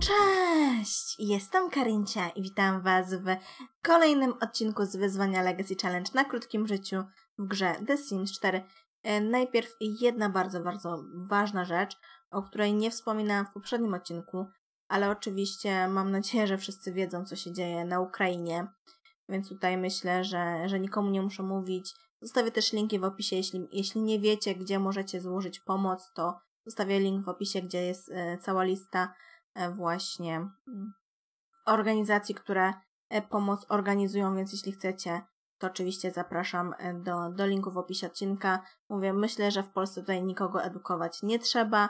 Cześć! Jestem Karincia i witam Was w kolejnym odcinku z wyzwania Legacy Challenge na krótkim życiu w grze The Sims 4. E, najpierw jedna bardzo, bardzo ważna rzecz, o której nie wspominałam w poprzednim odcinku, ale oczywiście mam nadzieję, że wszyscy wiedzą, co się dzieje na Ukrainie, więc tutaj myślę, że, że nikomu nie muszę mówić. Zostawię też linki w opisie, jeśli, jeśli nie wiecie, gdzie możecie złożyć pomoc, to zostawię link w opisie, gdzie jest e, cała lista E, właśnie mm, organizacji, które e, pomoc organizują, więc jeśli chcecie, to oczywiście zapraszam e, do, do linku w opisie odcinka. Mówię, myślę, że w Polsce tutaj nikogo edukować nie trzeba,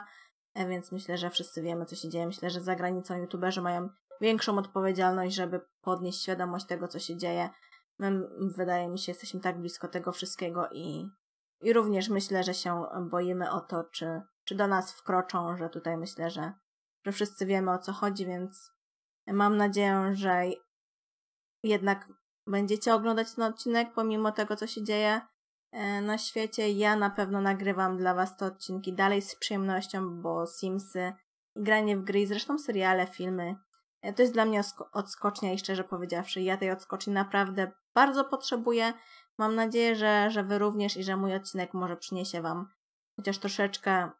więc myślę, że wszyscy wiemy, co się dzieje. Myślę, że za granicą youtuberzy mają większą odpowiedzialność, żeby podnieść świadomość tego, co się dzieje. No, My, wydaje mi się, jesteśmy tak blisko tego wszystkiego i, i również myślę, że się boimy o to, czy, czy do nas wkroczą, że tutaj myślę, że że wszyscy wiemy o co chodzi, więc mam nadzieję, że jednak będziecie oglądać ten odcinek pomimo tego, co się dzieje e, na świecie. Ja na pewno nagrywam dla Was te odcinki dalej z przyjemnością, bo Simsy, granie w gry i zresztą seriale, filmy e, to jest dla mnie odskocznia i szczerze powiedziawszy, ja tej odskoczni naprawdę bardzo potrzebuję. Mam nadzieję, że, że Wy również i że mój odcinek może przyniesie Wam chociaż troszeczkę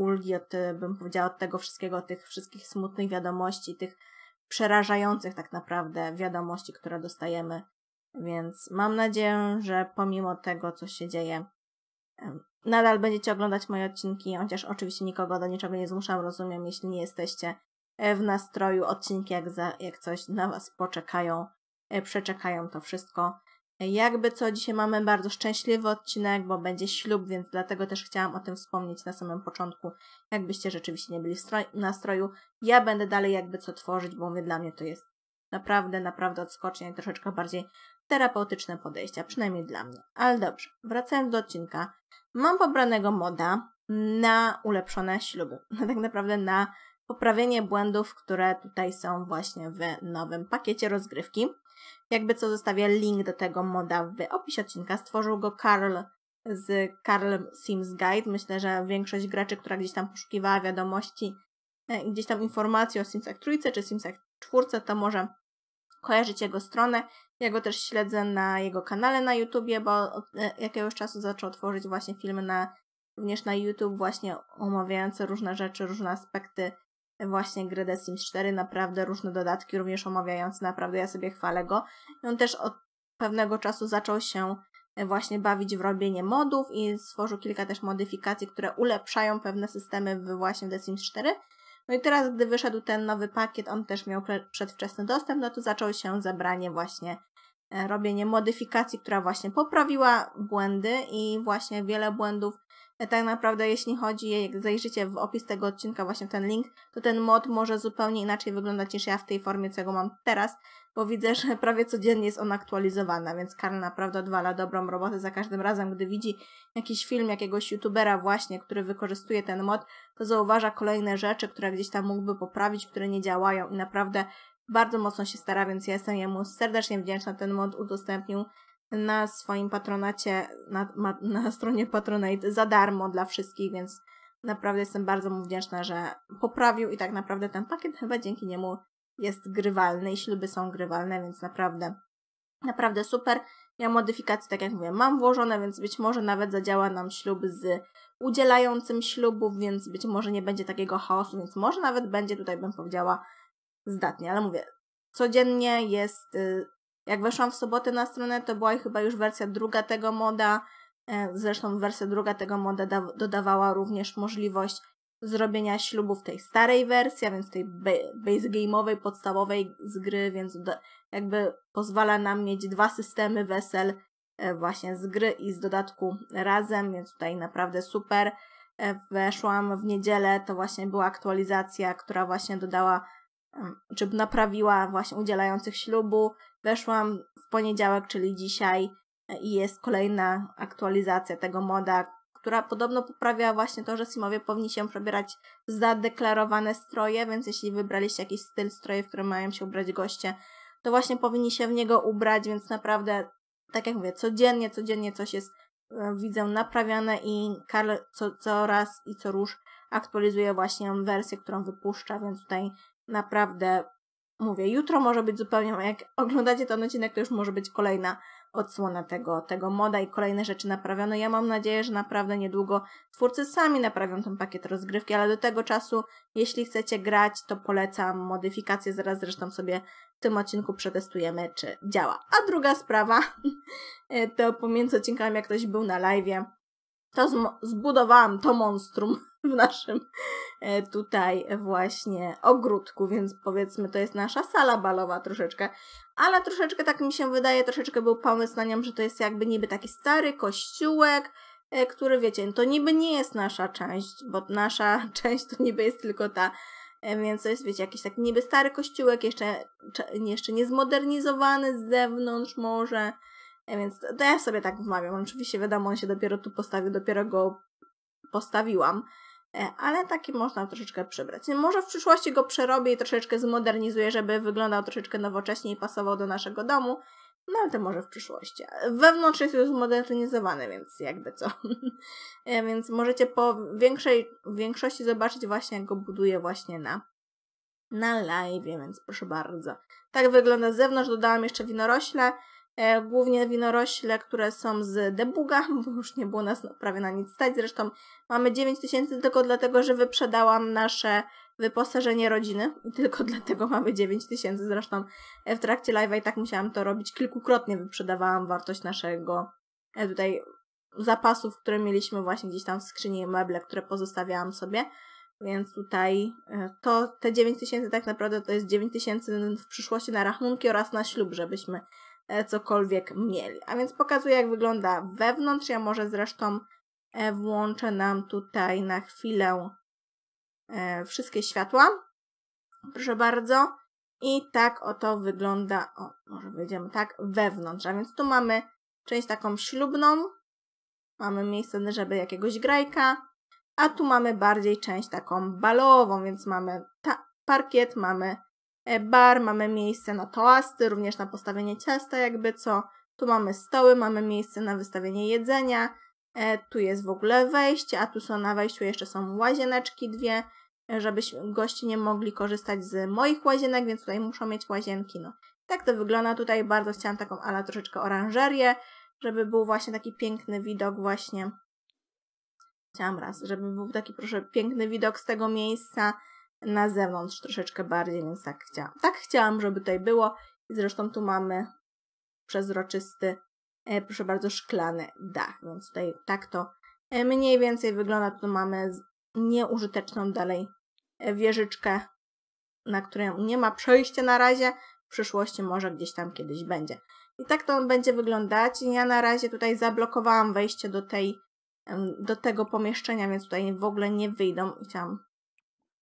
ulgi, od, e, bym powiedziała, od tego wszystkiego, tych wszystkich smutnych wiadomości, tych przerażających tak naprawdę wiadomości, które dostajemy. Więc mam nadzieję, że pomimo tego, co się dzieje, nadal będziecie oglądać moje odcinki, chociaż oczywiście nikogo do niczego nie zmuszam, rozumiem, jeśli nie jesteście e, w nastroju, odcinki jak, za, jak coś na Was poczekają, e, przeczekają to wszystko. Jakby co, dzisiaj mamy bardzo szczęśliwy odcinek, bo będzie ślub, więc dlatego też chciałam o tym wspomnieć na samym początku, jakbyście rzeczywiście nie byli w nastroju. Ja będę dalej jakby co tworzyć, bo mówię, dla mnie to jest naprawdę, naprawdę odskocznie i troszeczkę bardziej terapeutyczne podejście, przynajmniej dla mnie. Ale dobrze, wracając do odcinka. Mam pobranego moda na ulepszone śluby. No, tak naprawdę na poprawienie błędów, które tutaj są właśnie w nowym pakiecie rozgrywki. Jakby co zostawię link do tego moda w opisie odcinka. Stworzył go Karl z Karl Sims Guide. Myślę, że większość graczy, która gdzieś tam poszukiwała wiadomości, e, gdzieś tam informacji o Simsach trójce czy Simsach czwórce, to może kojarzyć jego stronę. Ja go też śledzę na jego kanale na YouTubie, bo od e, jakiegoś czasu zaczął tworzyć właśnie filmy na, również na YouTube, właśnie omawiające różne rzeczy, różne aspekty właśnie gry The Sims 4, naprawdę różne dodatki również omawiające, naprawdę ja sobie chwalę go. I on też od pewnego czasu zaczął się e, właśnie bawić w robienie modów i stworzył kilka też modyfikacji, które ulepszają pewne systemy w właśnie The Sims 4. No i teraz, gdy wyszedł ten nowy pakiet, on też miał przedwczesny dostęp, no to zaczął się zebranie właśnie e, robienie modyfikacji, która właśnie poprawiła błędy i właśnie wiele błędów tak naprawdę jeśli chodzi, jak zajrzycie w opis tego odcinka, właśnie ten link, to ten mod może zupełnie inaczej wyglądać niż ja w tej formie, co go mam teraz, bo widzę, że prawie codziennie jest on aktualizowana, więc Karl naprawdę odwala dobrą robotę za każdym razem, gdy widzi jakiś film jakiegoś youtubera właśnie, który wykorzystuje ten mod, to zauważa kolejne rzeczy, które gdzieś tam mógłby poprawić, które nie działają i naprawdę bardzo mocno się stara, więc ja jestem jemu serdecznie wdzięczna, ten mod udostępnił na swoim patronacie, na, ma, na stronie Patronate za darmo dla wszystkich, więc naprawdę jestem bardzo mu wdzięczna, że poprawił i tak naprawdę ten pakiet chyba dzięki niemu jest grywalny i śluby są grywalne, więc naprawdę, naprawdę super. Ja modyfikacje, tak jak mówię, mam włożone, więc być może nawet zadziała nam ślub z udzielającym ślubów, więc być może nie będzie takiego chaosu, więc może nawet będzie tutaj, bym powiedziała, zdatnie. Ale mówię, codziennie jest y, jak weszłam w sobotę na stronę, to była chyba już wersja druga tego moda. E, zresztą wersja druga tego moda dodawała również możliwość zrobienia ślubu w tej starej wersji, a więc tej base game'owej, podstawowej z gry, więc jakby pozwala nam mieć dwa systemy wesel e, właśnie z gry i z dodatku razem, więc tutaj naprawdę super. E, weszłam w niedzielę, to właśnie była aktualizacja, która właśnie dodała czy naprawiła właśnie udzielających ślubu. Weszłam w poniedziałek, czyli dzisiaj e, i jest kolejna aktualizacja tego moda, która podobno poprawia właśnie to, że simowie powinni się przebierać za deklarowane stroje, więc jeśli wybraliście jakiś styl stroje, w którym mają się ubrać goście, to właśnie powinni się w niego ubrać, więc naprawdę, tak jak mówię, codziennie, codziennie coś jest, e, widzę, naprawiane i Karl co, co raz i co róż aktualizuje właśnie wersję, którą wypuszcza, więc tutaj naprawdę mówię, jutro może być zupełnie, jak oglądacie ten odcinek, to już może być kolejna odsłona tego, tego moda i kolejne rzeczy naprawione. Ja mam nadzieję, że naprawdę niedługo twórcy sami naprawią ten pakiet rozgrywki, ale do tego czasu, jeśli chcecie grać, to polecam modyfikację. Zaraz zresztą sobie w tym odcinku przetestujemy, czy działa. A druga sprawa e, to pomiędzy odcinkami, jak ktoś był na live to zbudowałam to monstrum w naszym e, tutaj właśnie ogródku, więc powiedzmy to jest nasza sala balowa troszeczkę, ale troszeczkę tak mi się wydaje, troszeczkę był pomysł na nią, że to jest jakby niby taki stary kościółek, e, który wiecie, to niby nie jest nasza część, bo nasza część to niby jest tylko ta, e, więc to jest wiecie, jakiś taki niby stary kościółek, jeszcze, jeszcze niezmodernizowany z zewnątrz może, więc ja sobie tak wmawiam. Oczywiście wiadomo, on się dopiero tu postawił, dopiero go postawiłam. E, ale taki można troszeczkę przybrać. Może w przyszłości go przerobię i troszeczkę zmodernizuję, żeby wyglądał troszeczkę nowocześnie i pasował do naszego domu. No ale to może w przyszłości. Wewnątrz jest już zmodernizowany, więc jakby co. E, więc możecie po większej, większości zobaczyć właśnie jak go buduję właśnie na, na live, więc proszę bardzo. Tak wygląda z zewnątrz. Dodałam jeszcze winorośle. E, głównie winorośle, które są z debuga, bo już nie było nas prawie na nic stać. Zresztą mamy 9000 tylko dlatego, że wyprzedałam nasze wyposażenie rodziny i tylko dlatego mamy 9000. Zresztą e, w trakcie live'a i tak musiałam to robić. Kilkukrotnie wyprzedawałam wartość naszego e, tutaj zapasów, które mieliśmy właśnie gdzieś tam w skrzyni meble, które pozostawiałam sobie. Więc tutaj to te 9000 tak naprawdę to jest 9000 w przyszłości na rachunki oraz na ślub, żebyśmy E, cokolwiek mieli. A więc pokazuję, jak wygląda wewnątrz. Ja może zresztą e, włączę nam tutaj na chwilę e, wszystkie światła. Proszę bardzo. I tak oto wygląda, o, może wyjdziemy tak, wewnątrz. A więc tu mamy część taką ślubną. Mamy miejsce, żeby jakiegoś grajka. A tu mamy bardziej część taką balową, więc mamy ta, parkiet, mamy E, bar, mamy miejsce na toasty, również na postawienie ciasta jakby co. Tu mamy stoły, mamy miejsce na wystawienie jedzenia. E, tu jest w ogóle wejście, a tu są na wejściu jeszcze są łazieneczki dwie, e, żeby goście nie mogli korzystać z moich łazienek, więc tutaj muszą mieć łazienki. No. Tak to wygląda tutaj. Bardzo chciałam taką ala troszeczkę oranżerię, żeby był właśnie taki piękny widok właśnie. Chciałam raz, żeby był taki proszę piękny widok z tego miejsca na zewnątrz troszeczkę bardziej, więc tak chciałam. Tak chciałam, żeby tutaj było. Zresztą tu mamy przezroczysty, e, proszę bardzo, szklany dach, więc tutaj tak to e, mniej więcej wygląda. Tu mamy nieużyteczną dalej e, wieżyczkę, na której nie ma przejścia na razie. W przyszłości może gdzieś tam kiedyś będzie. I tak to będzie wyglądać. Ja na razie tutaj zablokowałam wejście do tej do tego pomieszczenia, więc tutaj w ogóle nie wyjdą. Chciałam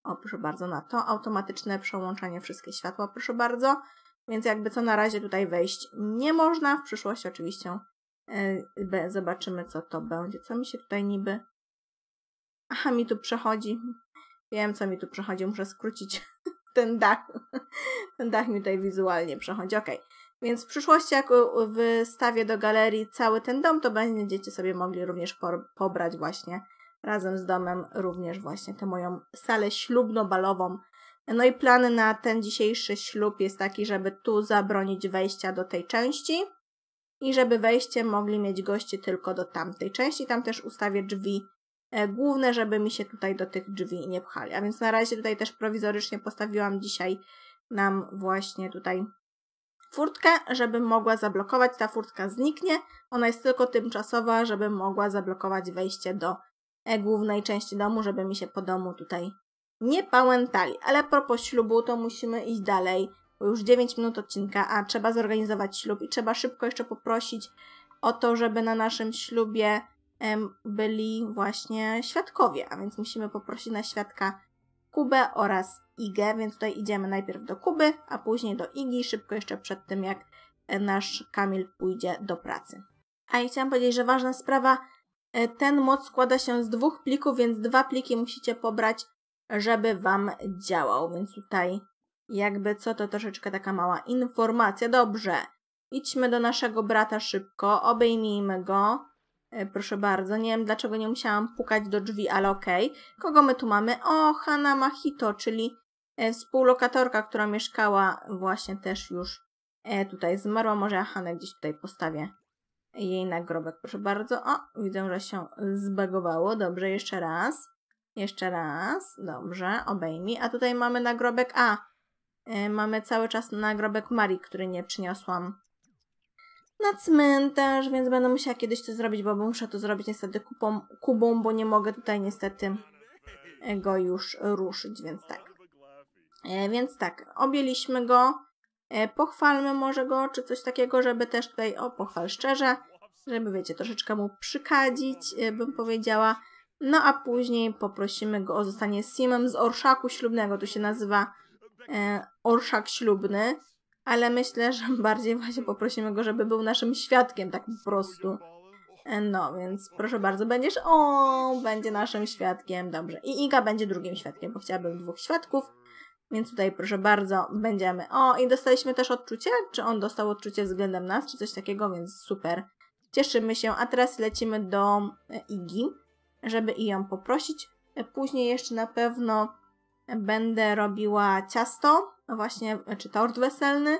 o, proszę bardzo, na to automatyczne przełączanie wszystkie światła, proszę bardzo. Więc jakby co na razie tutaj wejść nie można. W przyszłości oczywiście yy, zobaczymy, co to będzie. Co mi się tutaj niby... Aha, mi tu przechodzi. Wiem, co mi tu przechodzi. Muszę skrócić ten dach. ten dach mi tutaj wizualnie przechodzi. Ok. Więc w przyszłości, jak wystawię do galerii cały ten dom, to będziecie sobie mogli również pobrać właśnie razem z domem również właśnie tę moją salę ślubno-balową. No i plan na ten dzisiejszy ślub jest taki, żeby tu zabronić wejścia do tej części i żeby wejście mogli mieć goście tylko do tamtej części. Tam też ustawię drzwi e, główne, żeby mi się tutaj do tych drzwi nie pchali. A więc na razie tutaj też prowizorycznie postawiłam dzisiaj nam właśnie tutaj furtkę, żeby mogła zablokować. Ta furtka zniknie. Ona jest tylko tymczasowa, żeby mogła zablokować wejście do E, głównej części domu, żeby mi się po domu tutaj nie pałętali. Ale propos ślubu, to musimy iść dalej, bo już 9 minut odcinka, a trzeba zorganizować ślub i trzeba szybko jeszcze poprosić o to, żeby na naszym ślubie em, byli właśnie świadkowie, a więc musimy poprosić na świadka Kubę oraz Igę, więc tutaj idziemy najpierw do Kuby, a później do Igi, szybko jeszcze przed tym, jak e, nasz Kamil pójdzie do pracy. A i chciałam powiedzieć, że ważna sprawa, E, ten mod składa się z dwóch plików, więc dwa pliki musicie pobrać, żeby Wam działał. Więc tutaj jakby co, to troszeczkę taka mała informacja. Dobrze, idźmy do naszego brata szybko, obejmijmy go. E, proszę bardzo, nie wiem dlaczego nie musiałam pukać do drzwi, ale okej. Okay. Kogo my tu mamy? O, Hana Mahito, czyli e, współlokatorka, która mieszkała właśnie też już tutaj zmarła. Może ja Hanę gdzieś tutaj postawię jej nagrobek. Proszę bardzo. O, widzę, że się zbagowało. Dobrze, jeszcze raz. Jeszcze raz. Dobrze, obejmij. A tutaj mamy nagrobek A. Yy, mamy cały czas nagrobek Marii, który nie przyniosłam na cmentarz, więc będę musiała kiedyś to zrobić, bo muszę to zrobić niestety kupą, kubą, bo nie mogę tutaj niestety e, go już ruszyć, więc tak. E, więc tak, objęliśmy go, e, pochwalmy może go, czy coś takiego, żeby też tutaj, o pochwal szczerze, żeby wiecie, troszeczkę mu przykadzić, e, bym powiedziała. No a później poprosimy go o zostanie simem z orszaku ślubnego. Tu się nazywa e, orszak ślubny, ale myślę, że bardziej właśnie poprosimy go, żeby był naszym świadkiem, tak po prostu. E, no, więc proszę bardzo, będziesz... O, będzie naszym świadkiem, dobrze. I Iga będzie drugim świadkiem, bo chciałabym dwóch świadków. Więc tutaj proszę bardzo, będziemy... O, i dostaliśmy też odczucie? Czy on dostał odczucie względem nas, czy coś takiego, więc super. Cieszymy się, a teraz lecimy do e, Igi, żeby i ją poprosić. E, później jeszcze na pewno będę robiła ciasto, właśnie, e, czy tort weselny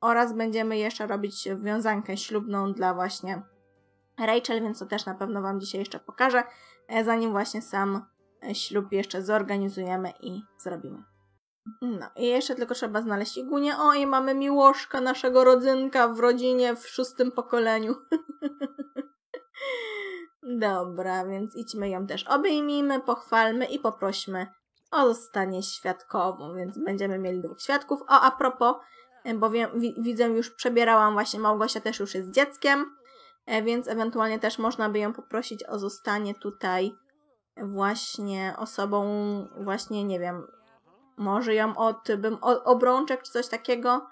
oraz będziemy jeszcze robić wiązankę ślubną dla właśnie Rachel, więc to też na pewno Wam dzisiaj jeszcze pokażę, zanim właśnie sam ślub jeszcze zorganizujemy i zrobimy. No i jeszcze tylko trzeba znaleźć igunię. O, i mamy miłoszka naszego rodzynka w rodzinie w szóstym pokoleniu. Dobra, więc idźmy ją też obejmijmy, pochwalmy i poprośmy o zostanie świadkową, więc będziemy mieli dwóch świadków. O, a propos, e, bo wiem, widzę, już przebierałam właśnie, Małgosia też już jest dzieckiem, e, więc ewentualnie też można by ją poprosić o zostanie tutaj właśnie osobą, właśnie, nie wiem, może ją od bym, obrączek czy coś takiego,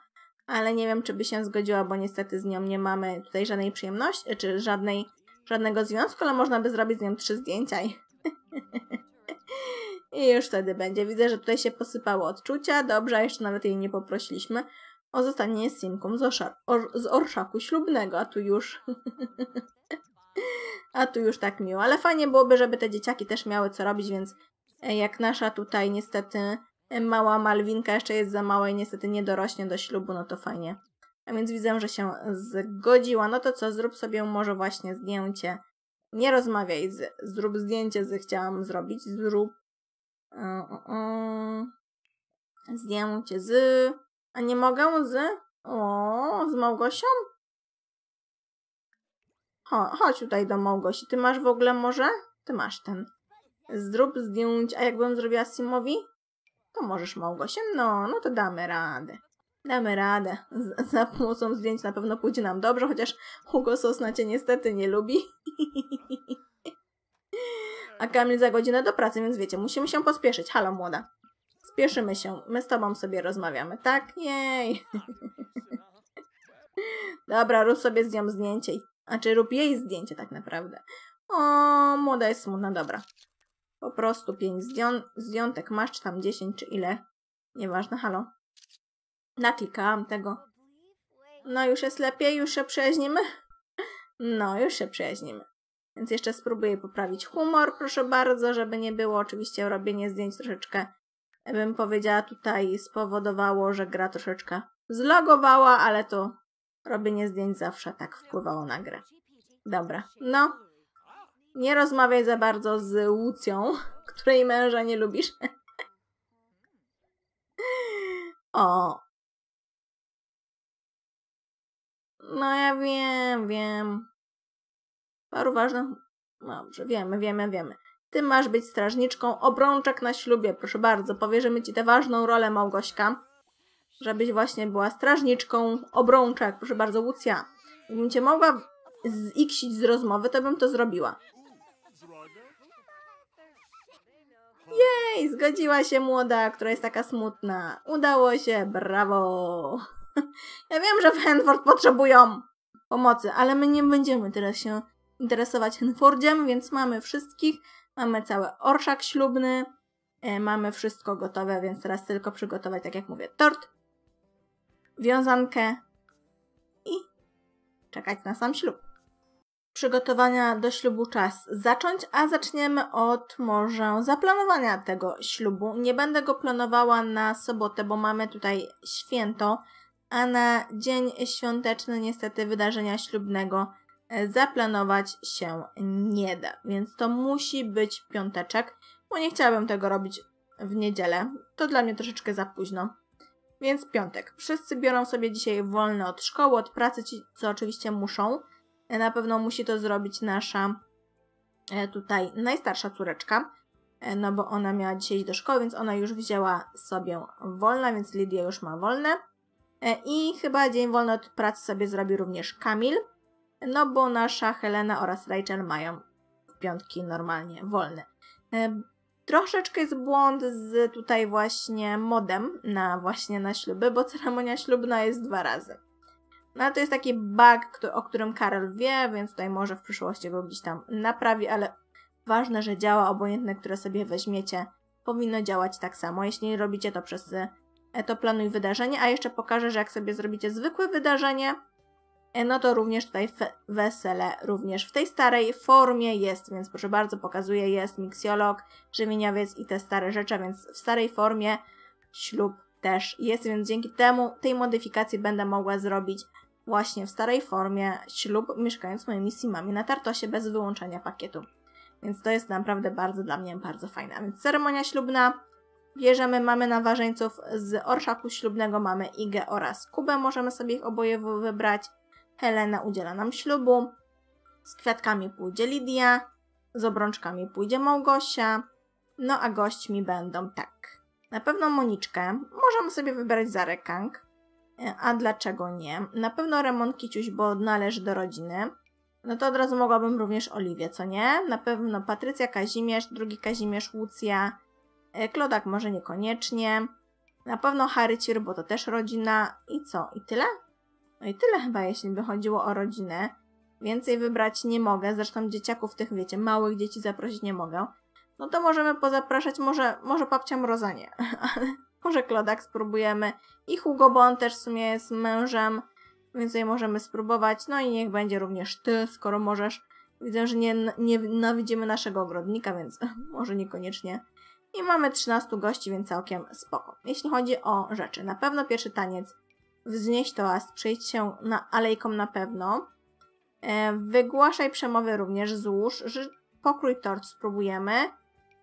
ale nie wiem, czy by się zgodziła, bo niestety z nią nie mamy tutaj żadnej przyjemności, czy żadnej, żadnego związku, ale można by zrobić z nią trzy zdjęcia i... I już wtedy będzie. Widzę, że tutaj się posypało odczucia. Dobrze, a jeszcze nawet jej nie poprosiliśmy o zostanie synką z, or, z orszaku ślubnego, a tu już... a tu już tak miło. Ale fajnie byłoby, żeby te dzieciaki też miały co robić, więc e, jak nasza tutaj niestety mała Malwinka jeszcze jest za mała i niestety nie dorośnie do ślubu, no to fajnie. A więc widzę, że się zgodziła. No to co, zrób sobie może właśnie zdjęcie. Nie rozmawiaj, z, zrób zdjęcie, z, chciałam zrobić. Zrób zdjęcie z... A nie mogę z... O, z Małgosią? Cho, chodź tutaj do Małgosi. Ty masz w ogóle może? Ty masz ten. Zrób zdjęcie. A jakbym zrobiła Simowi? To możesz, Małgosie, no, no to damy radę. Damy radę. Z, za pomocą zdjęć na pewno pójdzie nam dobrze, chociaż Hugo Sosna cię niestety nie lubi. A Kamil za godzinę do pracy, więc wiecie, musimy się pospieszyć. Halo, młoda. Spieszymy się. My z tobą sobie rozmawiamy, tak? Jej. Dobra, rób sobie z nią zdjęcie. czy rób jej zdjęcie tak naprawdę. O, młoda jest smutna, dobra. Po prostu 5 zdjątek masz, czy tam 10, czy ile. Nieważne, halo. Naklikałam tego. No już jest lepiej, już się przyjaźnimy. No, już się przyjaźnimy. Więc jeszcze spróbuję poprawić humor, proszę bardzo, żeby nie było. Oczywiście robienie zdjęć troszeczkę, e, bym powiedziała tutaj, spowodowało, że gra troszeczkę zlogowała, ale to robienie zdjęć zawsze tak wpływało na grę. Dobra, no nie rozmawiaj za bardzo z Łucją, której męża nie lubisz. o. No ja wiem, wiem. Paru ważnych... Dobrze, wiemy, wiemy, wiemy. Ty masz być strażniczką obrączek na ślubie, proszę bardzo. Powierzymy ci tę ważną rolę, Małgośka. Żebyś właśnie była strażniczką obrączek. Proszę bardzo, Łucja. Gdybym cię mogła ziksić z rozmowy, to bym to zrobiła. Jej, zgodziła się młoda, która jest taka smutna. Udało się, brawo. Ja wiem, że w Henford potrzebują pomocy, ale my nie będziemy teraz się interesować Henfordziem, więc mamy wszystkich. Mamy cały orszak ślubny, e, mamy wszystko gotowe, więc teraz tylko przygotować, tak jak mówię, tort, wiązankę i czekać na sam ślub przygotowania do ślubu czas zacząć, a zaczniemy od może zaplanowania tego ślubu. Nie będę go planowała na sobotę, bo mamy tutaj święto, a na dzień świąteczny niestety wydarzenia ślubnego e, zaplanować się nie da, więc to musi być piąteczek, bo nie chciałabym tego robić w niedzielę. To dla mnie troszeczkę za późno. Więc piątek. Wszyscy biorą sobie dzisiaj wolne od szkoły, od pracy, ci co oczywiście muszą. Na pewno musi to zrobić nasza e, tutaj najstarsza córeczka, e, no bo ona miała dzisiaj iść do szkoły, więc ona już wzięła sobie wolne, więc Lidia już ma wolne. E, I chyba dzień wolny od pracy sobie zrobi również Kamil, no bo nasza Helena oraz Rachel mają w piątki normalnie wolne. Troszeczkę jest błąd z tutaj właśnie modem na właśnie na śluby, bo ceremonia ślubna jest dwa razy. No ale to jest taki bug, o którym Karel wie, więc tutaj może w przyszłości go gdzieś tam naprawi, ale ważne, że działa obojętne, które sobie weźmiecie. Powinno działać tak samo. Jeśli robicie to przez e, to planuj wydarzenie, a jeszcze pokażę, że jak sobie zrobicie zwykłe wydarzenie, e, no to również tutaj wesele, również w tej starej formie jest, więc proszę bardzo, pokazuje, jest miksjolog, żywieniowiec i te stare rzeczy, więc w starej formie ślub też jest, więc dzięki temu tej modyfikacji będę mogła zrobić właśnie w starej formie ślub, mieszkając z moimi simami na Tartosie bez wyłączenia pakietu. Więc to jest naprawdę bardzo dla mnie bardzo fajne. więc ceremonia ślubna, bierzemy mamy na nawarzeńców z orszaku ślubnego, mamy Igę oraz Kubę, możemy sobie ich oboje wybrać. Helena udziela nam ślubu, z kwiatkami pójdzie Lidia, z obrączkami pójdzie Małgosia, no a gośćmi będą tak. Na pewno Moniczkę, możemy sobie wybrać Zarekang, a dlaczego nie? Na pewno Ramon Kiciuś, bo należy do rodziny. No to od razu mogłabym również Oliwie, co nie? Na pewno Patrycja Kazimierz, drugi Kazimierz Łucja, e, Klodak może niekoniecznie. Na pewno Harycir, bo to też rodzina. I co? I tyle? No i tyle chyba, jeśli by chodziło o rodzinę. Więcej wybrać nie mogę, zresztą dzieciaków tych, wiecie, małych dzieci zaprosić nie mogę. No to możemy pozapraszać może, może babcia Mrozanie, ale może Klodak spróbujemy. I Hugo, bo on też w sumie jest mężem, więc jej możemy spróbować. No i niech będzie również ty, skoro możesz. Widzę, że nie, nie nienawidzimy naszego ogrodnika, więc może niekoniecznie. I mamy 13 gości, więc całkiem spoko. Jeśli chodzi o rzeczy, na pewno pierwszy taniec wznieść toast, przejść się na alejką na pewno. E, wygłaszaj przemowy również, złóż, pokrój tort spróbujemy.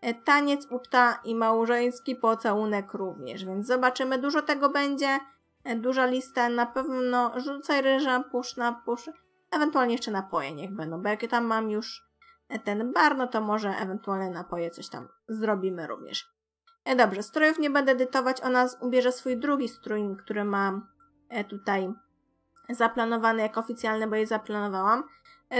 E, taniec, uczta i małżeński pocałunek również, więc zobaczymy, dużo tego będzie, e, duża lista, na pewno rzucaj ryża, pusz na pusz, ewentualnie jeszcze napoje niech będą, bo jak tam mam już e, ten bar, no to może ewentualne napoje coś tam zrobimy również. Dobrze, strojów nie będę edytować, ona ubierze swój drugi strój, który mam tutaj zaplanowany jako oficjalny, bo je zaplanowałam.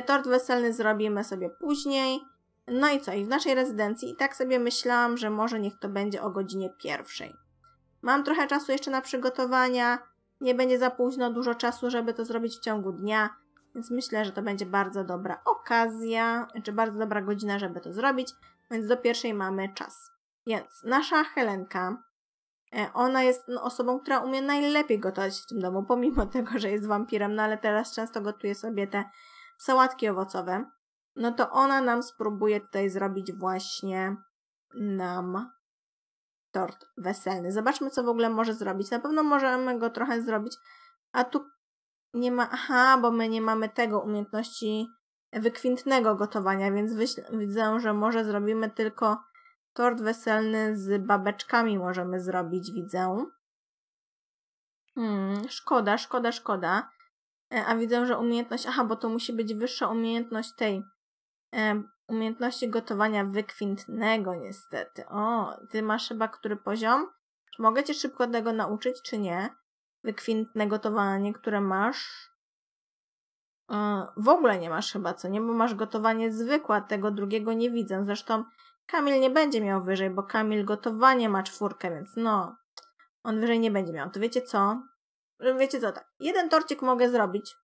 Tort weselny zrobimy sobie później. No i co? I w naszej rezydencji i tak sobie myślałam, że może niech to będzie o godzinie pierwszej. Mam trochę czasu jeszcze na przygotowania, nie będzie za późno, dużo czasu, żeby to zrobić w ciągu dnia, więc myślę, że to będzie bardzo dobra okazja, czy bardzo dobra godzina, żeby to zrobić, więc do pierwszej mamy czas. Więc nasza Helenka, e, ona jest no, osobą, która umie najlepiej gotować w tym domu, pomimo tego, że jest wampirem, no ale teraz często gotuje sobie te sałatki owocowe no to ona nam spróbuje tutaj zrobić właśnie nam tort weselny. Zobaczmy, co w ogóle może zrobić. Na pewno możemy go trochę zrobić, a tu nie ma, aha, bo my nie mamy tego umiejętności wykwintnego gotowania, więc widzę, że może zrobimy tylko tort weselny z babeczkami możemy zrobić, widzę. Hmm, szkoda, szkoda, szkoda. E, a widzę, że umiejętność, aha, bo to musi być wyższa umiejętność tej umiejętności gotowania wykwintnego niestety. O, ty masz chyba który poziom? Czy mogę cię szybko tego nauczyć, czy nie? Wykwintne gotowanie, które masz? E, w ogóle nie masz chyba, co nie? Bo masz gotowanie zwykłe, tego drugiego nie widzę. Zresztą Kamil nie będzie miał wyżej, bo Kamil gotowanie ma czwórkę, więc no, on wyżej nie będzie miał. To wiecie co? Wiecie co, tak, jeden torcik mogę zrobić,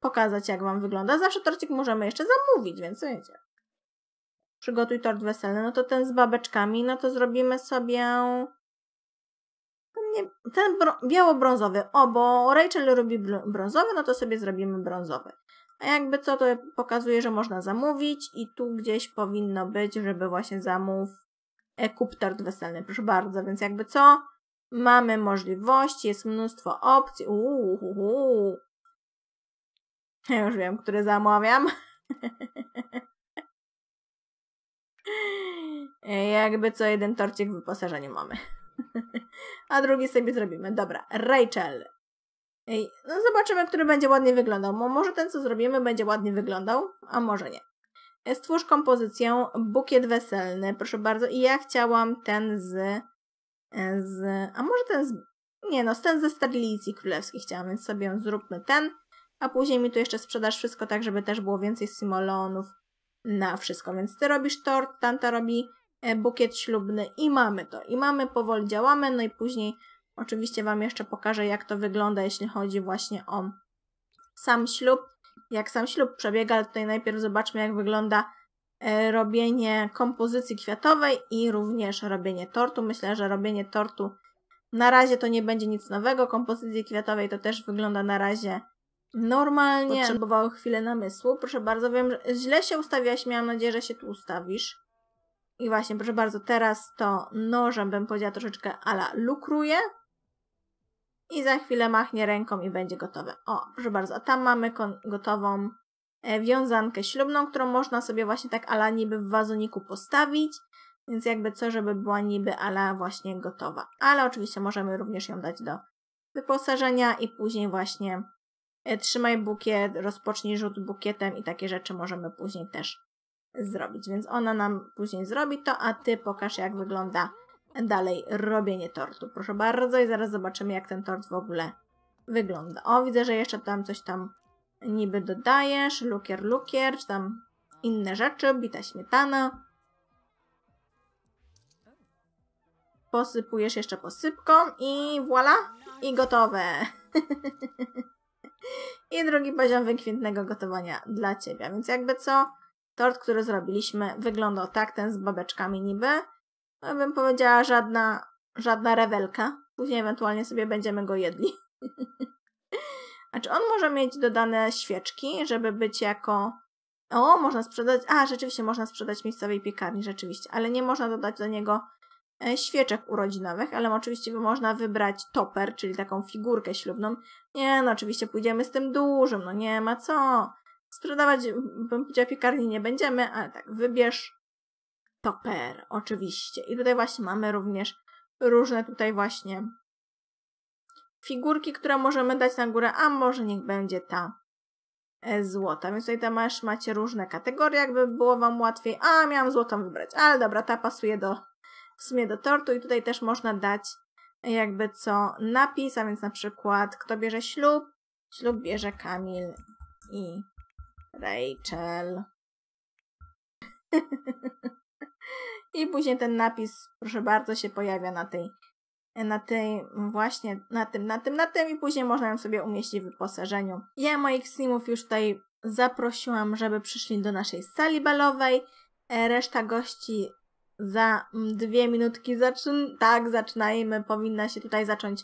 pokazać, jak Wam wygląda. Zawsze torcik możemy jeszcze zamówić, więc wiecie. Przygotuj tort weselny. No to ten z babeczkami, no to zrobimy sobie ten biało-brązowy. O, bo Rachel robi brązowy, no to sobie zrobimy brązowy. A jakby co, to pokazuje, że można zamówić i tu gdzieś powinno być, żeby właśnie zamów e, kup tort weselny. Proszę bardzo, więc jakby co, mamy możliwości, jest mnóstwo opcji. Uuu, ja już wiem, który zamawiam. Jakby co jeden torcik w wyposażeniu mamy. A drugi sobie zrobimy. Dobra, Rachel. Ej, no zobaczymy, który będzie ładnie wyglądał. Bo może ten, co zrobimy, będzie ładnie wyglądał, a może nie. Stwórz kompozycję Bukiet Weselny, proszę bardzo. I ja chciałam ten z... z a może ten z... Nie no, ten ze Stadlicji Królewskiej chciałam, więc sobie zróbmy ten a później mi tu jeszcze sprzedasz wszystko tak, żeby też było więcej symolonów na wszystko. Więc ty robisz tort, tanta robi e, bukiet ślubny i mamy to. I mamy, powoli działamy, no i później oczywiście Wam jeszcze pokażę, jak to wygląda, jeśli chodzi właśnie o sam ślub. Jak sam ślub przebiega, ale tutaj najpierw zobaczmy, jak wygląda e, robienie kompozycji kwiatowej i również robienie tortu. Myślę, że robienie tortu na razie to nie będzie nic nowego. Kompozycji kwiatowej to też wygląda na razie Normalnie. Potrzebowało chwilę namysłu. Proszę bardzo, wiem, że źle się ustawiłaś. Miałam nadzieję, że się tu ustawisz. I właśnie, proszę bardzo, teraz to nożem bym powiedziała troszeczkę ala lukruje. I za chwilę machnie ręką i będzie gotowe. O, proszę bardzo, a tam mamy gotową e, wiązankę ślubną, którą można sobie właśnie tak ala niby w wazoniku postawić. Więc jakby co, żeby była niby ala właśnie gotowa. Ale oczywiście możemy również ją dać do wyposażenia i później właśnie E, trzymaj bukiet, rozpocznij rzut bukietem i takie rzeczy możemy później też zrobić. Więc ona nam później zrobi to, a ty pokaż jak wygląda dalej robienie tortu. Proszę bardzo i zaraz zobaczymy jak ten tort w ogóle wygląda. O, widzę, że jeszcze tam coś tam niby dodajesz, lukier, lukier, czy tam inne rzeczy, bita śmietana. Posypujesz jeszcze posypką i voila, i gotowe. I drugi poziom wykwintnego gotowania dla Ciebie. Więc jakby co, tort, który zrobiliśmy wyglądał tak, ten z babeczkami niby. Ja no, bym powiedziała żadna, żadna rewelka. Później ewentualnie sobie będziemy go jedli. A czy on może mieć dodane świeczki, żeby być jako... O, można sprzedać... A, rzeczywiście można sprzedać miejscowej piekarni, rzeczywiście. Ale nie można dodać do niego E, świeczek urodzinowych, ale oczywiście by można wybrać toper, czyli taką figurkę ślubną. Nie, no oczywiście pójdziemy z tym dużym, no nie ma co. Sprzedawać, bym powiedziała, piekarni nie będziemy, ale tak, wybierz toper, oczywiście. I tutaj właśnie mamy również różne tutaj właśnie figurki, które możemy dać na górę, a może niech będzie ta e, złota. Więc tutaj tam masz, macie różne kategorie, jakby było Wam łatwiej. A, miałam złotą wybrać, ale dobra, ta pasuje do w sumie do tortu i tutaj też można dać jakby co napis, a więc na przykład kto bierze ślub? Ślub bierze Kamil i Rachel. I później ten napis, proszę bardzo, się pojawia na tej, na tej właśnie, na tym, na tym, na tym i później można ją sobie umieścić w wyposażeniu. Ja moich simów już tutaj zaprosiłam, żeby przyszli do naszej sali balowej. E, reszta gości za mm, dwie minutki zaczyn... Tak, zaczynajmy. Powinna się tutaj zacząć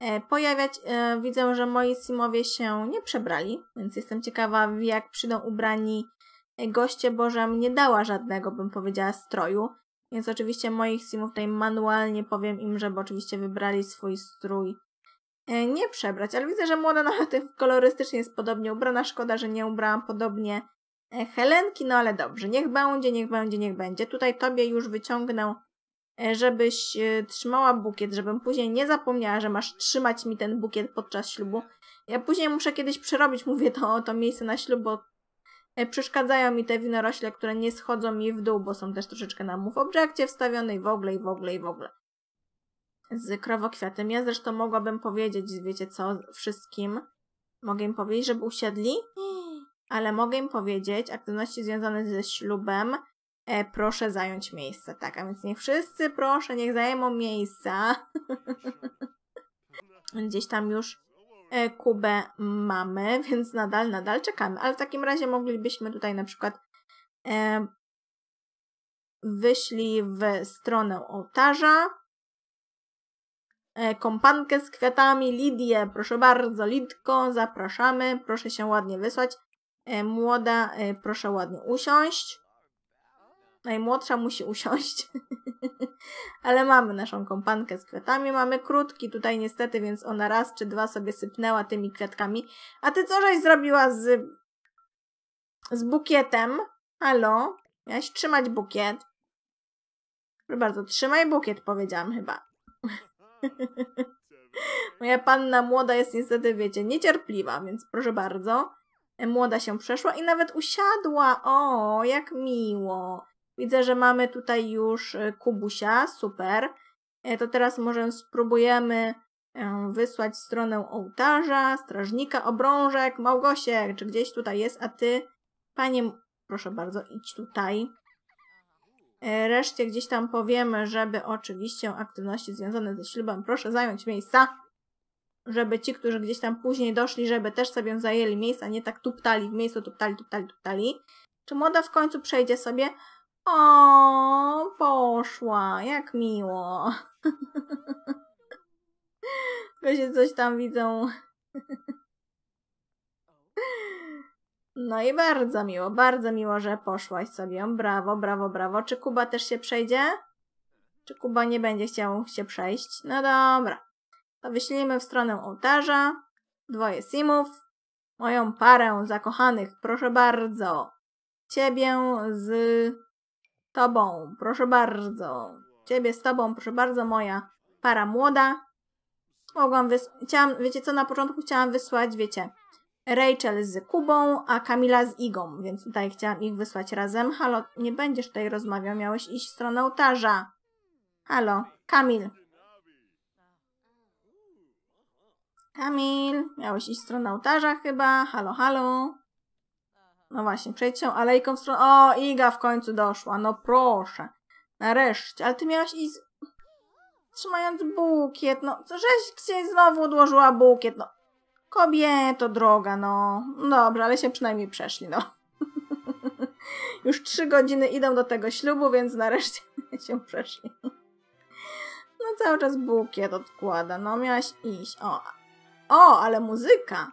e, pojawiać. E, widzę, że moi simowie się nie przebrali, więc jestem ciekawa, jak przyjdą ubrani e, goście, bo że nie dała żadnego, bym powiedziała, stroju. Więc oczywiście moich simów tutaj manualnie powiem im, żeby oczywiście wybrali swój strój nie przebrać, ale widzę, że młoda nawet kolorystycznie jest podobnie ubrana. Szkoda, że nie ubrałam podobnie E, Helenki, no ale dobrze, niech będzie, niech będzie, niech będzie. Tutaj tobie już wyciągnę, e, żebyś e, trzymała bukiet, żebym później nie zapomniała, że masz trzymać mi ten bukiet podczas ślubu. Ja później muszę kiedyś przerobić, mówię to, to miejsce na ślub, bo przeszkadzają mi te winorośle, które nie schodzą mi w dół, bo są też troszeczkę na mów obrzekcie wstawione i w ogóle, i w ogóle, i w ogóle. Z krowokwiatem. Ja zresztą mogłabym powiedzieć, wiecie co, wszystkim. Mogę im powiedzieć, żeby usiedli. I ale mogę im powiedzieć, aktywności związane ze ślubem e, proszę zająć miejsce. Tak, a więc niech wszyscy proszę, niech zajmą miejsca. Gdzieś tam już e, Kubę mamy, więc nadal, nadal czekamy. Ale w takim razie moglibyśmy tutaj na przykład e, w stronę ołtarza e, kompankę z kwiatami Lidię. Proszę bardzo, Lidko, zapraszamy. Proszę się ładnie wysłać. E, młoda, e, proszę ładnie usiąść. Najmłodsza musi usiąść. Ale mamy naszą kompankę z kwiatami. Mamy krótki tutaj niestety, więc ona raz czy dwa sobie sypnęła tymi kwiatkami. A ty co żeś zrobiła z... z bukietem? Halo? Miałaś trzymać bukiet. Proszę bardzo, trzymaj bukiet, powiedziałam chyba. Moja panna młoda jest niestety, wiecie, niecierpliwa, więc proszę bardzo młoda się przeszła i nawet usiadła. O, jak miło. Widzę, że mamy tutaj już y, Kubusia, super. E, to teraz może spróbujemy e, wysłać stronę ołtarza, strażnika, obrążek, Małgosiek, czy gdzieś tutaj jest, a ty, panie, proszę bardzo, idź tutaj. E, reszcie gdzieś tam powiemy, żeby oczywiście aktywności związane ze ślubem proszę zająć miejsca żeby ci, którzy gdzieś tam później doszli, żeby też sobie zajęli miejsca, nie tak tuptali w miejscu, tuptali, tuptali, tuptali. Czy młoda w końcu przejdzie sobie? O, poszła, jak miło. Tylko się coś tam widzą. No i bardzo miło, bardzo miło, że poszłaś sobie. Brawo, brawo, brawo. Czy Kuba też się przejdzie? Czy Kuba nie będzie chciał się przejść? No dobra to wyślijmy w stronę ołtarza dwoje simów, moją parę zakochanych, proszę bardzo. Ciebie z tobą, proszę bardzo. Ciebie z tobą, proszę bardzo, moja para młoda. Mogłam wys- chciałam, wiecie co, na początku chciałam wysłać, wiecie, Rachel z Kubą, a Kamila z Igą, więc tutaj chciałam ich wysłać razem. Halo, nie będziesz tutaj rozmawiał, miałeś iść w stronę ołtarza. Halo, Kamil, Kamil, miałeś iść w stronę ołtarza chyba. Halo, halo. No właśnie, przejdź się alejką w stronę... O, Iga w końcu doszła. No proszę. Nareszcie. Ale ty miałaś iść... Trzymając bukiet, no. Co żeś gdzieś znowu odłożyła bukiet, no. Kobieto, droga, no. Dobrze, ale się przynajmniej przeszli, no. Już trzy godziny idą do tego ślubu, więc nareszcie się przeszli. No cały czas bukiet odkłada. No miałaś iść. O, o, ale muzyka!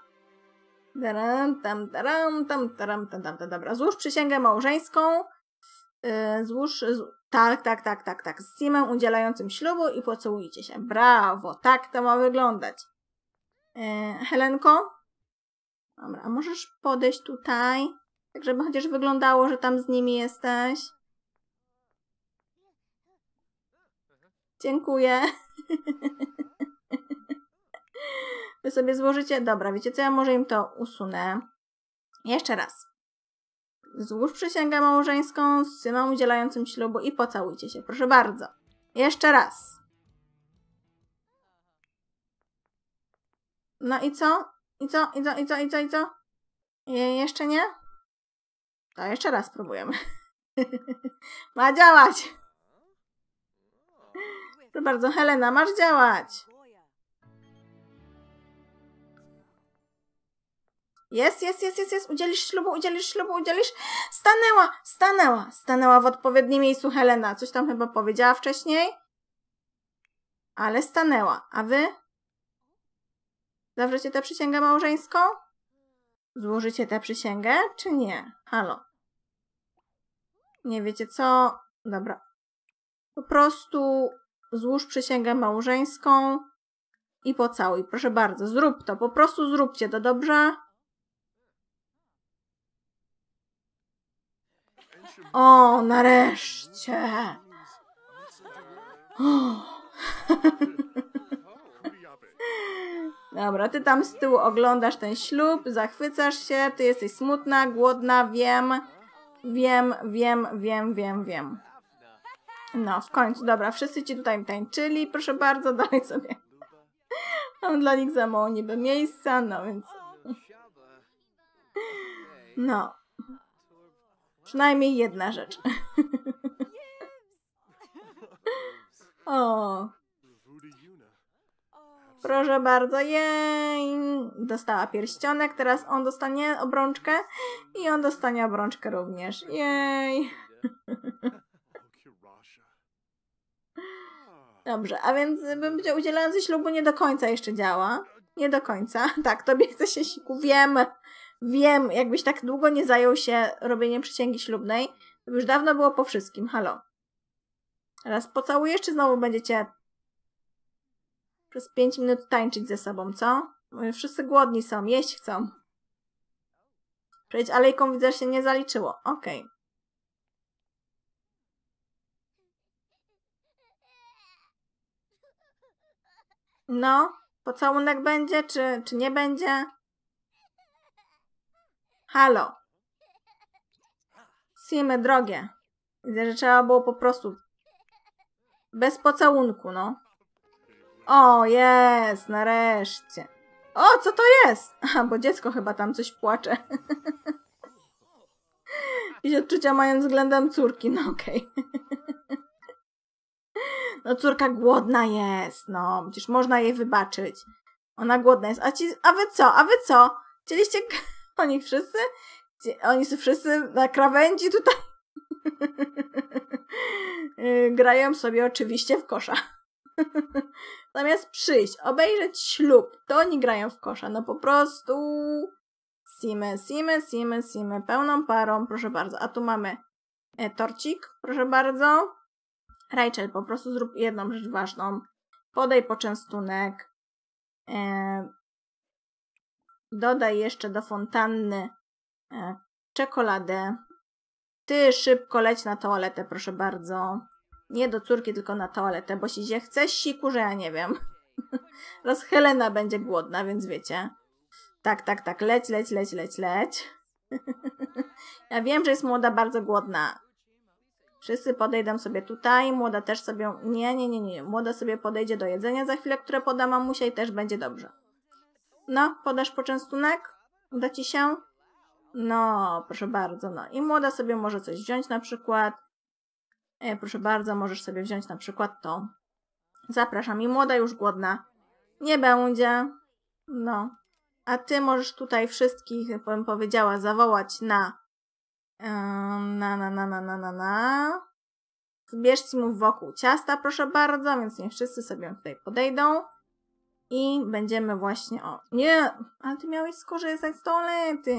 Tam, tam, tam, tam, tam, tam, tam, dobra. Złóż przysięgę małżeńską. Yy, złóż. Tak, tak, tak, tak, tak. Z Simem udzielającym ślubu i pocałujcie się. Brawo, tak to ma wyglądać. Yy, Helenko? Dobra, a możesz podejść tutaj? Tak, żeby chociaż wyglądało, że tam z nimi jesteś. Dziękuję. Wy sobie złożycie, dobra, wiecie co, ja może im to usunę. Jeszcze raz. Złóż przysięgę małżeńską z synem udzielającym ślubu i pocałujcie się, proszę bardzo. Jeszcze raz. No i co? I co? I co? I co? I co? I co? jeszcze nie? To jeszcze raz próbujemy. Ma działać! To bardzo, Helena, masz działać! Jest, jest, jest, jest, jest. Udzielisz ślubu, udzielisz ślubu, udzielisz. Stanęła, stanęła, stanęła w odpowiednim miejscu Helena. Coś tam chyba powiedziała wcześniej. Ale stanęła. A wy? Zawrzecie tę przysięgę małżeńską? Złożycie tę przysięgę, czy nie? Halo. Nie wiecie co? Dobra. Po prostu złóż przysięgę małżeńską i pocałuj. Proszę bardzo, zrób to. Po prostu zróbcie to, dobrze? O, nareszcie! Dobra, ty tam z tyłu oglądasz ten ślub, zachwycasz się, ty jesteś smutna, głodna, wiem, wiem, wiem, wiem, wiem, wiem. No, w końcu, dobra, wszyscy ci tutaj tańczyli, proszę bardzo, dalej sobie. Mam dla nich za mało niby miejsca, no więc... No, Przynajmniej jedna rzecz. o. Proszę bardzo, jej! Dostała pierścionek, teraz on dostanie obrączkę i on dostanie obrączkę również. Jej! Dobrze, a więc bym powiedział, udzielający ślubu nie do końca jeszcze działa. Nie do końca. Tak, tobie chce się siku, wiem. Wiem, jakbyś tak długo nie zajął się robieniem przysięgi ślubnej, to już dawno było po wszystkim. Halo. Raz pocałujesz, czy znowu będziecie przez pięć minut tańczyć ze sobą, co? Wszyscy głodni są, jeść chcą. Przejdź alejką, widzę, że się nie zaliczyło. Okej. Okay. No, pocałunek będzie, czy, czy nie będzie? Halo. Sime drogie. Widzę, że trzeba było po prostu... Bez pocałunku, no. O, jest, nareszcie. O, co to jest? A, bo dziecko chyba tam coś płacze. Jakieś odczucia mają względem córki, no okej. Okay. no córka głodna jest, no. Przecież można jej wybaczyć. Ona głodna jest. A, ci, a wy co? A wy co? Chcieliście... Oni wszyscy? Oni są wszyscy na krawędzi tutaj. Y, grają sobie oczywiście w kosza. Zamiast przyjść, obejrzeć ślub, to oni grają w kosza. No po prostu sime, sime, sime, sime, pełną parą, proszę bardzo. A tu mamy e, torcik, proszę bardzo. Rachel, po prostu zrób jedną rzecz ważną. Podaj poczęstunek. E, Dodaj jeszcze do fontanny e, czekoladę. Ty szybko leć na toaletę, proszę bardzo. Nie do córki, tylko na toaletę, bo się chce siku, że ja nie wiem. Rozchelena będzie głodna, więc wiecie. Tak, tak, tak, leć, leć, leć, leć, leć. ja wiem, że jest młoda bardzo głodna. Wszyscy podejdą sobie tutaj, młoda też sobie... Nie, nie, nie, nie. Młoda sobie podejdzie do jedzenia za chwilę, które poda mamusia i też będzie dobrze. No, podasz poczęstunek? Uda ci się? No, proszę bardzo, no. I młoda sobie może coś wziąć na przykład. E, proszę bardzo, możesz sobie wziąć na przykład to. Zapraszam. I młoda już głodna. Nie będzie. No. A ty możesz tutaj wszystkich, bym powiedziała, zawołać e, na... na, na, na, na, na, na, na... Zbierzcie mu wokół ciasta, proszę bardzo, więc nie wszyscy sobie tutaj podejdą i będziemy właśnie, o, nie, ale ty miałeś skorzystać z toalety.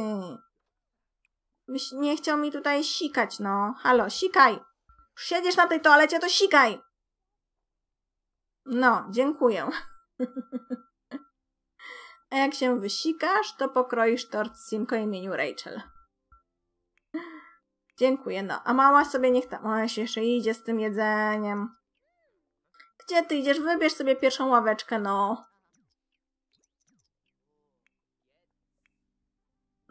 Byś nie chciał mi tutaj sikać, no. Halo, sikaj. Siedziesz na tej toalecie, to sikaj. No, dziękuję. A jak się wysikasz, to pokroisz tort z Simko imieniu Rachel. Dziękuję, no. A mała sobie niech tam... mała się jeszcze idzie z tym jedzeniem. Gdzie ty idziesz? Wybierz sobie pierwszą ławeczkę, no.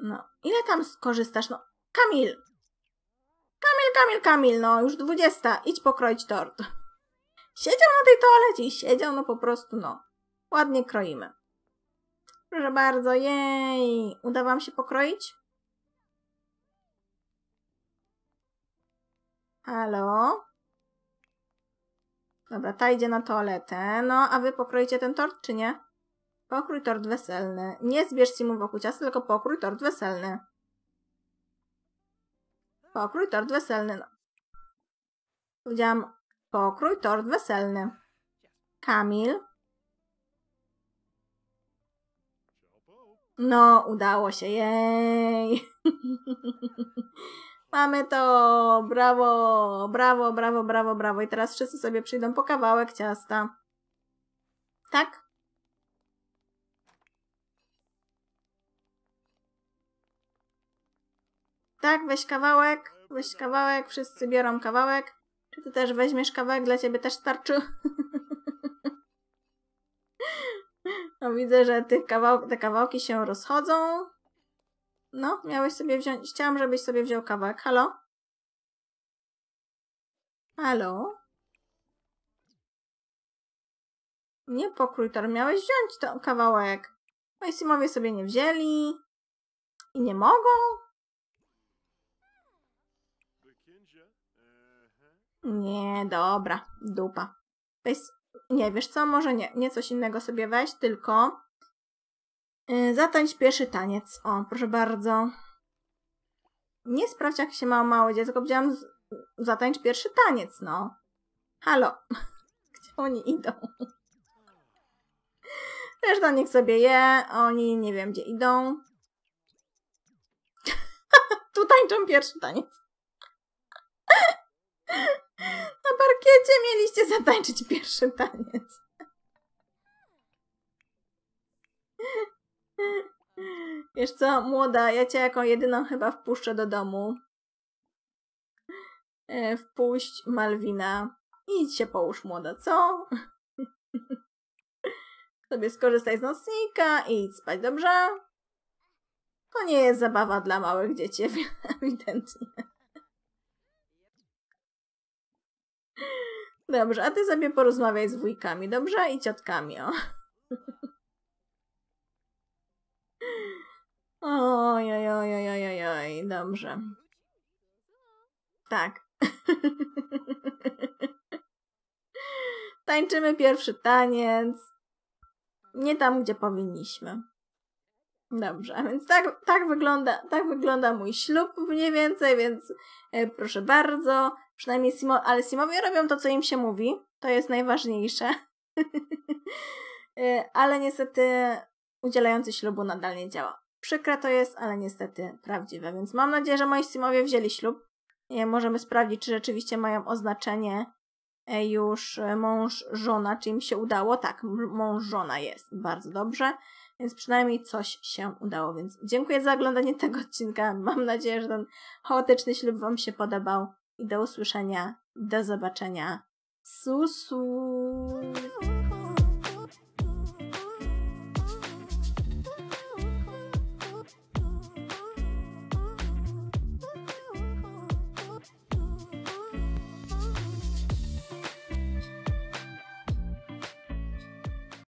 No, ile tam skorzystasz? No, Kamil! Kamil, Kamil, Kamil, no już dwudziesta, idź pokroić tort. Siedział na tej toalecie i siedział, no po prostu, no. Ładnie kroimy. Proszę bardzo, jej! Uda wam się pokroić? Halo? Dobra, ta idzie na toaletę. No, a wy pokroicie ten tort, czy nie? Pokrój tort weselny. Nie zbierz mu wokół ciasta, tylko pokrój tort weselny. Pokrój tort weselny. No. Powiedziałam pokrój tort weselny. Kamil. No, udało się, jej. Mamy to, brawo, brawo, brawo, brawo, brawo. I teraz wszyscy sobie przyjdą po kawałek ciasta. Tak? Tak, weź kawałek, weź kawałek, wszyscy biorą kawałek. Czy ty też weźmiesz kawałek? Dla ciebie też starczy? no widzę, że tych kawał te kawałki się rozchodzą. No, miałeś sobie wziąć... Chciałam, żebyś sobie wziął kawałek. Halo? Halo? Nie pokrój to miałeś wziąć ten kawałek. Moi no simowie sobie nie wzięli i nie mogą. Nie, dobra, dupa. Weź, nie, wiesz co, może nie, nie coś innego sobie weź, tylko yy, zatańcz pierwszy taniec. O, proszę bardzo. Nie sprawdź, jak się ma małe dziecko. Powiedziałam, z, zatańcz pierwszy taniec, no. Halo. Gdzie oni idą? Zresztą niech sobie je, oni nie wiem gdzie idą. tu tańczą pierwszy taniec. Na parkiecie mieliście zatańczyć pierwszy taniec. Wiesz co, młoda, ja cię jako jedyną chyba wpuszczę do domu. E, wpuść Malwina. Idź się połóż, młoda, co? Sobie skorzystaj z nocnika i idź spać, dobrze? To nie jest zabawa dla małych dzieci, ewidentnie. Dobrze, a ty sobie porozmawiaj z wujkami, dobrze? I ciotkami, o. Oj, oj, oj, oj, oj, oj, dobrze. Tak. Tańczymy pierwszy taniec. Nie tam, gdzie powinniśmy. Dobrze, a więc tak, tak, wygląda, tak wygląda mój ślub mniej więcej, więc e, proszę bardzo. Przynajmniej Simo, ale Simowie robią to, co im się mówi. To jest najważniejsze. Y, ale niestety udzielający ślubu nadal nie działa. Przykre to jest, ale niestety prawdziwe, więc mam nadzieję, że moi Simowie wzięli ślub. Y, możemy sprawdzić, czy rzeczywiście mają oznaczenie y, już mąż, żona, czy im się udało. Tak, mąż, żona jest. Bardzo dobrze. Więc przynajmniej coś się udało. Więc dziękuję za oglądanie tego odcinka. Mam nadzieję, że ten chaotyczny ślub Wam się podobał i do usłyszenia, do zobaczenia. Susu!